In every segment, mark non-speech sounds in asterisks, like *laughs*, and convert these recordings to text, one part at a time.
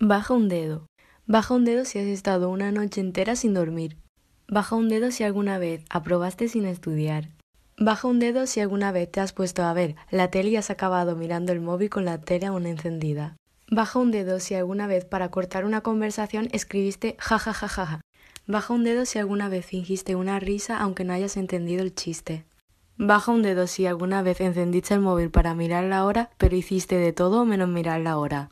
Baja un dedo. Baja un dedo si has estado una noche entera sin dormir. Baja un dedo si alguna vez aprobaste sin estudiar. Baja un dedo si alguna vez te has puesto a ver la tele y has acabado mirando el móvil con la tele aún encendida. Baja un dedo si alguna vez para cortar una conversación escribiste jajajajaja. Ja, ja, ja. Baja un dedo si alguna vez fingiste una risa aunque no hayas entendido el chiste. Baja un dedo si alguna vez encendiste el móvil para mirar la hora, pero hiciste de todo menos mirar la hora.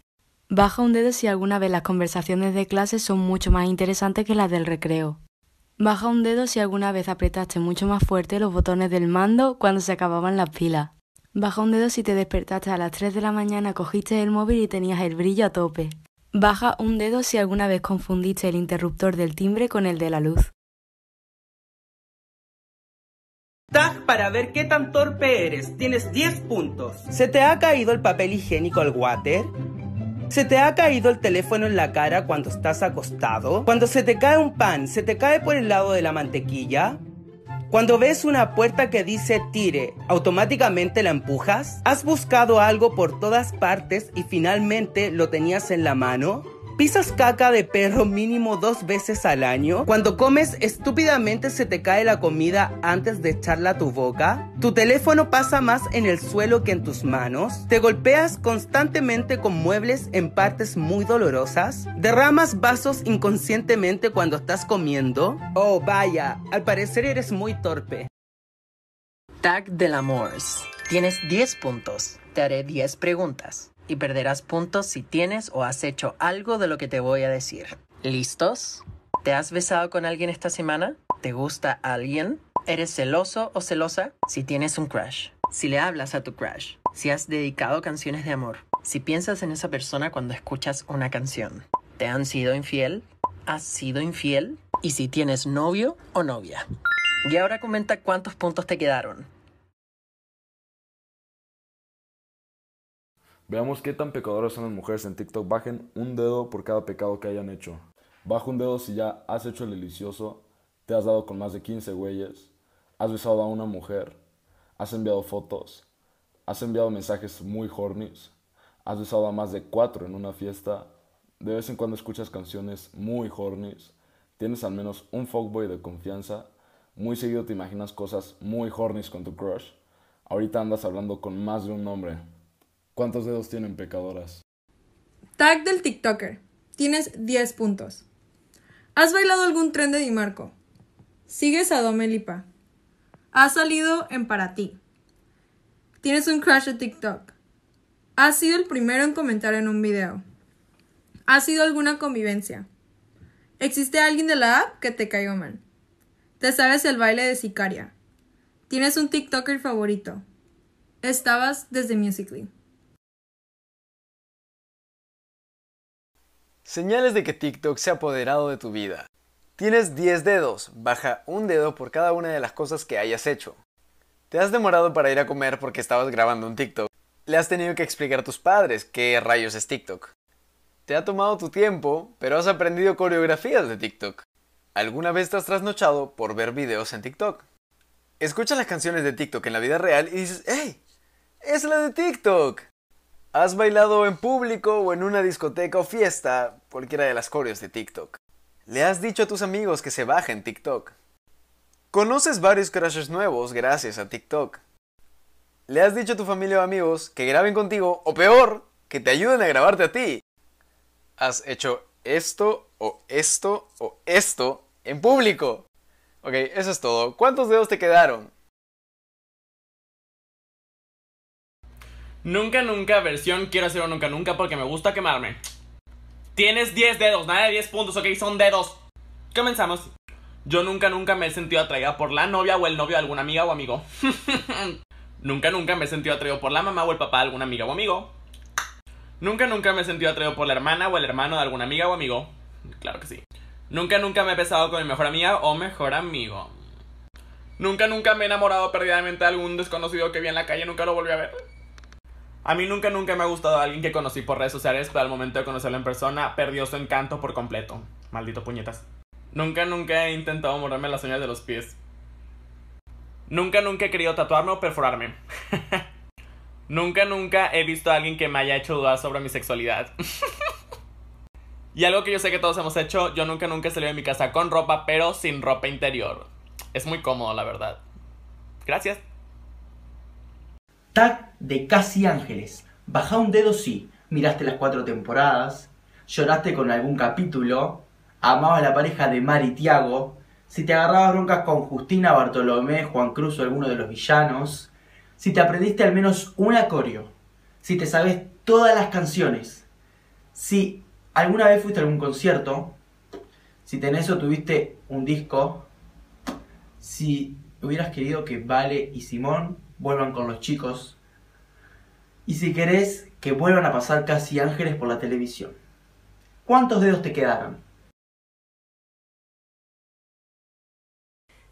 Baja un dedo si alguna vez las conversaciones de clase son mucho más interesantes que las del recreo. Baja un dedo si alguna vez apretaste mucho más fuerte los botones del mando cuando se acababan las pilas. Baja un dedo si te despertaste a las 3 de la mañana, cogiste el móvil y tenías el brillo a tope. Baja un dedo si alguna vez confundiste el interruptor del timbre con el de la luz. Tag para ver qué tan torpe eres. Tienes 10 puntos. ¿Se te ha caído el papel higiénico al water? ¿Se te ha caído el teléfono en la cara cuando estás acostado? ¿Cuando se te cae un pan, se te cae por el lado de la mantequilla? Cuando ves una puerta que dice tire, ¿automáticamente la empujas? ¿Has buscado algo por todas partes y finalmente lo tenías en la mano? ¿Pisas caca de perro mínimo dos veces al año? ¿Cuando comes estúpidamente se te cae la comida antes de echarla a tu boca? ¿Tu teléfono pasa más en el suelo que en tus manos? ¿Te golpeas constantemente con muebles en partes muy dolorosas? ¿Derramas vasos inconscientemente cuando estás comiendo? Oh, vaya, al parecer eres muy torpe. Tag del Amors. Tienes 10 puntos. Te haré 10 preguntas y perderás puntos si tienes o has hecho algo de lo que te voy a decir. ¿Listos? ¿Te has besado con alguien esta semana? ¿Te gusta alguien? ¿Eres celoso o celosa? Si tienes un crush. Si le hablas a tu crush. Si has dedicado canciones de amor. Si piensas en esa persona cuando escuchas una canción. ¿Te han sido infiel? ¿Has sido infiel? Y si tienes novio o novia. Y ahora comenta cuántos puntos te quedaron. Veamos qué tan pecadoras son las mujeres en TikTok. Bajen un dedo por cada pecado que hayan hecho. Bajo un dedo si ya has hecho el delicioso, te has dado con más de 15 güeyes, has besado a una mujer, has enviado fotos, has enviado mensajes muy hornies, has besado a más de cuatro en una fiesta, de vez en cuando escuchas canciones muy hornies, tienes al menos un fuckboy de confianza, muy seguido te imaginas cosas muy hornies con tu crush, ahorita andas hablando con más de un hombre. ¿Cuántos dedos tienen pecadoras? Tag del TikToker. Tienes 10 puntos. ¿Has bailado algún tren de Dimarco? Sigues a Domelipa. Has salido en para ti. Tienes un crush de TikTok. Has sido el primero en comentar en un video. Has sido alguna convivencia. Existe alguien de la app que te cayó mal. Te sabes el baile de Sicaria. Tienes un TikToker favorito. Estabas desde Musically. Señales de que TikTok se ha apoderado de tu vida. Tienes 10 dedos, baja un dedo por cada una de las cosas que hayas hecho. Te has demorado para ir a comer porque estabas grabando un TikTok. Le has tenido que explicar a tus padres qué rayos es TikTok. Te ha tomado tu tiempo, pero has aprendido coreografías de TikTok. ¿Alguna vez te has trasnochado por ver videos en TikTok? Escuchas las canciones de TikTok en la vida real y dices, ¡Ey! ¡Es la de TikTok! ¿Has bailado en público o en una discoteca o fiesta cualquiera de las coreos de TikTok? ¿Le has dicho a tus amigos que se bajen TikTok? ¿Conoces varios crushes nuevos gracias a TikTok? ¿Le has dicho a tu familia o amigos que graben contigo o peor, que te ayuden a grabarte a ti? ¿Has hecho esto o esto o esto en público? Ok, eso es todo. ¿Cuántos dedos te quedaron? Nunca nunca versión quiero hacerlo nunca nunca porque me gusta quemarme. Tienes 10 dedos, nada de 10 puntos, ok, son dedos. Comenzamos. Yo nunca nunca me he sentido atraída por la novia o el novio de alguna amiga o amigo. *laughs* nunca nunca me he sentido atraído por la mamá o el papá de alguna amiga o amigo. Nunca nunca me he sentido atraído por la hermana o el hermano de alguna amiga o amigo. Claro que sí. Nunca nunca me he besado con mi mejor amiga o mejor amigo. Nunca nunca me he enamorado perdidamente de algún desconocido que vi en la calle y nunca lo volví a ver. A mí nunca, nunca me ha gustado alguien que conocí por redes sociales, pero al momento de conocerlo en persona perdió su encanto por completo. Maldito puñetas. Nunca, nunca he intentado morderme las uñas de los pies. Nunca, nunca he querido tatuarme o perforarme. *laughs* nunca, nunca he visto a alguien que me haya hecho dudar sobre mi sexualidad. *laughs* y algo que yo sé que todos hemos hecho, yo nunca, nunca he salido de mi casa con ropa, pero sin ropa interior. Es muy cómodo, la verdad. Gracias. Tag de Casi Ángeles. Baja un dedo si Miraste las cuatro temporadas. Lloraste con algún capítulo. Amabas la pareja de Mar y Tiago. Si te agarrabas broncas con Justina, Bartolomé, Juan Cruz o alguno de los villanos. Si te aprendiste al menos un acorio. Si te sabes todas las canciones. Si alguna vez fuiste a algún concierto. Si tenés o tuviste un disco. Si hubieras querido que Vale y Simón vuelvan con los chicos. Y si querés, que vuelvan a pasar casi ángeles por la televisión. ¿Cuántos dedos te quedaron?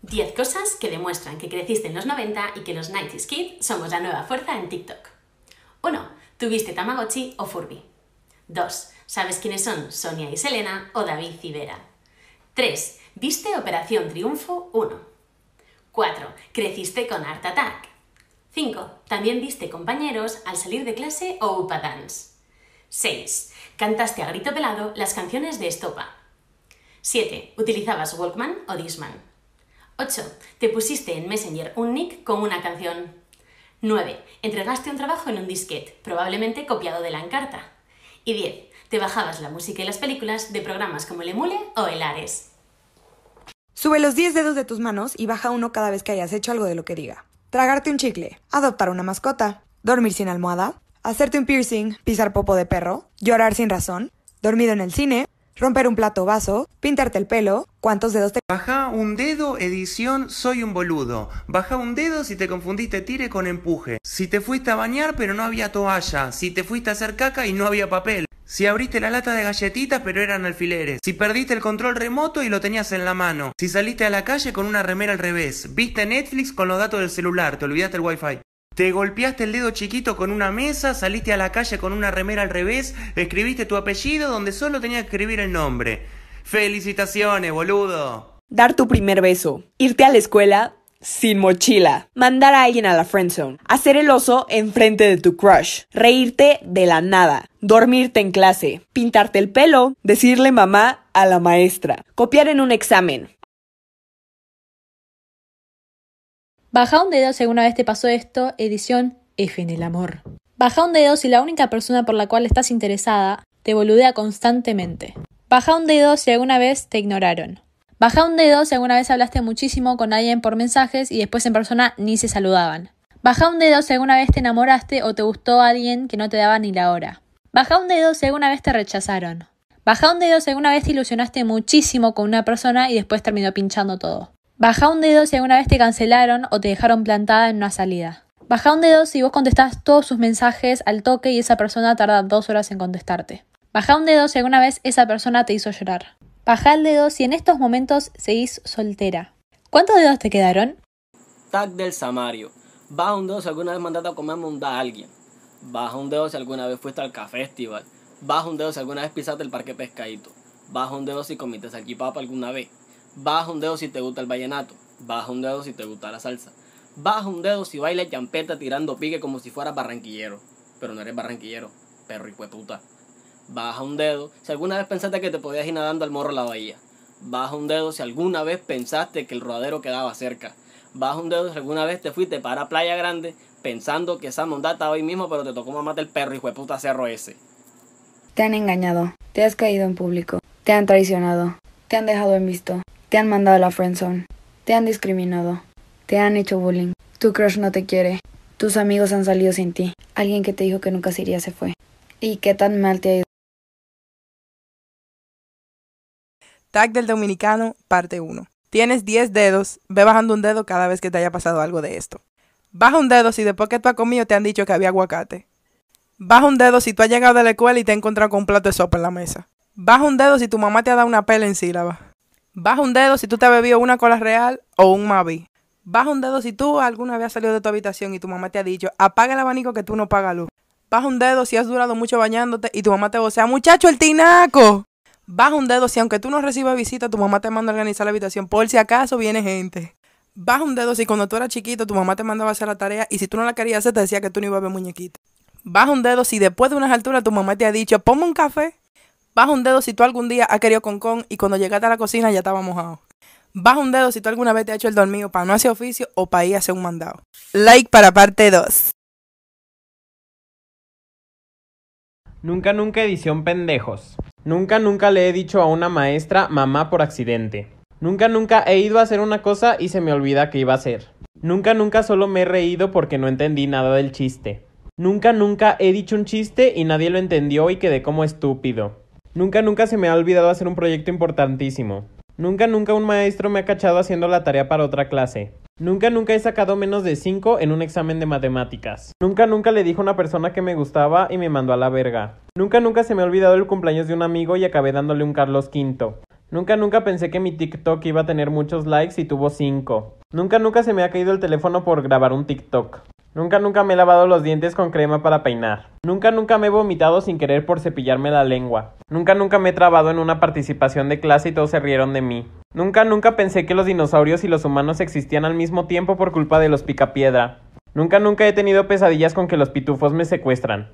10 cosas que demuestran que creciste en los 90 y que los 90 Kids somos la nueva fuerza en TikTok. 1. Tuviste Tamagotchi o Furby. 2. ¿Sabes quiénes son Sonia y Selena o David Civera? 3. ¿Viste Operación Triunfo 1? 4. Creciste con Art Attack. 5. También viste compañeros al salir de clase o upa dance. 6. Cantaste a grito pelado las canciones de estopa. 7. Utilizabas Walkman o Disman. 8. Te pusiste en Messenger un nick con una canción. 9. Entregaste un trabajo en un disquete, probablemente copiado de la encarta. Y 10. Te bajabas la música y las películas de programas como el Emule o el Ares. Sube los 10 dedos de tus manos y baja uno cada vez que hayas hecho algo de lo que diga tragarte un chicle, adoptar una mascota, dormir sin almohada, hacerte un piercing, pisar popo de perro, llorar sin razón, dormido en el cine, romper un plato o vaso, pintarte el pelo, cuántos dedos te... Baja un dedo, edición, soy un boludo. Baja un dedo si te confundiste tire con empuje. Si te fuiste a bañar pero no había toalla. Si te fuiste a hacer caca y no había papel. Si abriste la lata de galletitas pero eran alfileres. Si perdiste el control remoto y lo tenías en la mano. Si saliste a la calle con una remera al revés. Viste Netflix con los datos del celular. Te olvidaste el wifi. Te golpeaste el dedo chiquito con una mesa, saliste a la calle con una remera al revés, escribiste tu apellido donde solo tenía que escribir el nombre. Felicitaciones, boludo. Dar tu primer beso. Irte a la escuela sin mochila, mandar a alguien a la friendzone, hacer el oso enfrente de tu crush, reírte de la nada, dormirte en clase, pintarte el pelo, decirle mamá a la maestra, copiar en un examen. Baja un dedo si alguna vez te pasó esto, edición F en el amor. Baja un dedo si la única persona por la cual estás interesada te boludea constantemente. Baja un dedo si alguna vez te ignoraron. Baja un dedo si alguna vez hablaste muchísimo con alguien por mensajes y después en persona ni se saludaban. Baja un dedo si alguna vez te enamoraste o te gustó alguien que no te daba ni la hora. Baja un dedo si alguna vez te rechazaron. Baja un dedo si alguna vez te ilusionaste muchísimo con una persona y después terminó pinchando todo. Baja un dedo si alguna vez te cancelaron o te dejaron plantada en una salida. Baja un dedo si vos contestás todos sus mensajes al toque y esa persona tarda dos horas en contestarte. Baja un dedo si alguna vez esa persona te hizo llorar. Baja el dedo si en estos momentos seguís soltera. ¿Cuántos dedos te quedaron? Tag del Samario. Baja un dedo si alguna vez mandaste a comer munda a alguien. Baja un dedo si alguna vez fuiste al café festival. Baja un dedo si alguna vez pisaste el parque pescadito. Baja un dedo si comiste salchipapa alguna vez. Baja un dedo si te gusta el vallenato. Baja un dedo si te gusta la salsa. Baja un dedo si bailas champeta tirando pique como si fueras barranquillero. Pero no eres barranquillero, perro y puta baja un dedo. Si alguna vez pensaste que te podías ir nadando al morro a la bahía, baja un dedo. Si alguna vez pensaste que el rodadero quedaba cerca, baja un dedo. Si alguna vez te fuiste para Playa Grande pensando que esa mondata estaba ahí mismo, pero te tocó mamá del perro y fue puta cerro ese. Te han engañado, te has caído en público, te han traicionado, te han dejado en visto, te han mandado a la friendzone, te han discriminado, te han hecho bullying, tu crush no te quiere, tus amigos han salido sin ti, alguien que te dijo que nunca se iría se fue. ¿Y qué tan mal te ha ido? Tag del Dominicano, parte 1. Tienes 10 dedos, ve bajando un dedo cada vez que te haya pasado algo de esto. Baja un dedo si después que tú has comido te han dicho que había aguacate. Baja un dedo si tú has llegado de la escuela y te has encontrado con un plato de sopa en la mesa. Baja un dedo si tu mamá te ha dado una pela en sílaba. Baja un dedo si tú te has bebido una cola real o un Mavi. Baja un dedo si tú alguna vez has salido de tu habitación y tu mamá te ha dicho, apaga el abanico que tú no pagas luz. Baja un dedo si has durado mucho bañándote y tu mamá te vocea, muchacho, el tinaco. Baja un dedo si aunque tú no recibas visita, tu mamá te manda a organizar la habitación por si acaso viene gente. Baja un dedo si cuando tú eras chiquito, tu mamá te mandaba a hacer la tarea y si tú no la querías hacer, te decía que tú no ibas a ver muñequito. Baja un dedo si después de unas alturas tu mamá te ha dicho, ponme un café. Baja un dedo si tú algún día has querido con con y cuando llegaste a la cocina ya estaba mojado. Baja un dedo si tú alguna vez te has hecho el dormido para no hacer oficio o para ir a hacer un mandado. Like para parte 2. Nunca, nunca edición pendejos. Nunca, nunca le he dicho a una maestra mamá por accidente. Nunca, nunca he ido a hacer una cosa y se me olvida que iba a hacer. Nunca, nunca solo me he reído porque no entendí nada del chiste. Nunca, nunca he dicho un chiste y nadie lo entendió y quedé como estúpido. Nunca, nunca se me ha olvidado hacer un proyecto importantísimo. Nunca, nunca un maestro me ha cachado haciendo la tarea para otra clase. Nunca, nunca he sacado menos de 5 en un examen de matemáticas. Nunca, nunca le dije a una persona que me gustaba y me mandó a la verga. Nunca, nunca se me ha olvidado el cumpleaños de un amigo y acabé dándole un Carlos V. Nunca, nunca pensé que mi TikTok iba a tener muchos likes y tuvo 5. Nunca, nunca se me ha caído el teléfono por grabar un TikTok. Nunca nunca me he lavado los dientes con crema para peinar. Nunca nunca me he vomitado sin querer por cepillarme la lengua. Nunca nunca me he trabado en una participación de clase y todos se rieron de mí. Nunca nunca pensé que los dinosaurios y los humanos existían al mismo tiempo por culpa de los picapiedra. Nunca nunca he tenido pesadillas con que los pitufos me secuestran.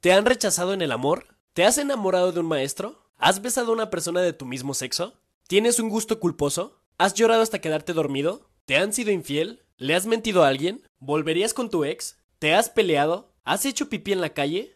¿Te han rechazado en el amor? ¿Te has enamorado de un maestro? ¿Has besado a una persona de tu mismo sexo? ¿Tienes un gusto culposo? ¿Has llorado hasta quedarte dormido? ¿Te han sido infiel? ¿Le has mentido a alguien? ¿Volverías con tu ex? ¿Te has peleado? ¿Has hecho pipí en la calle?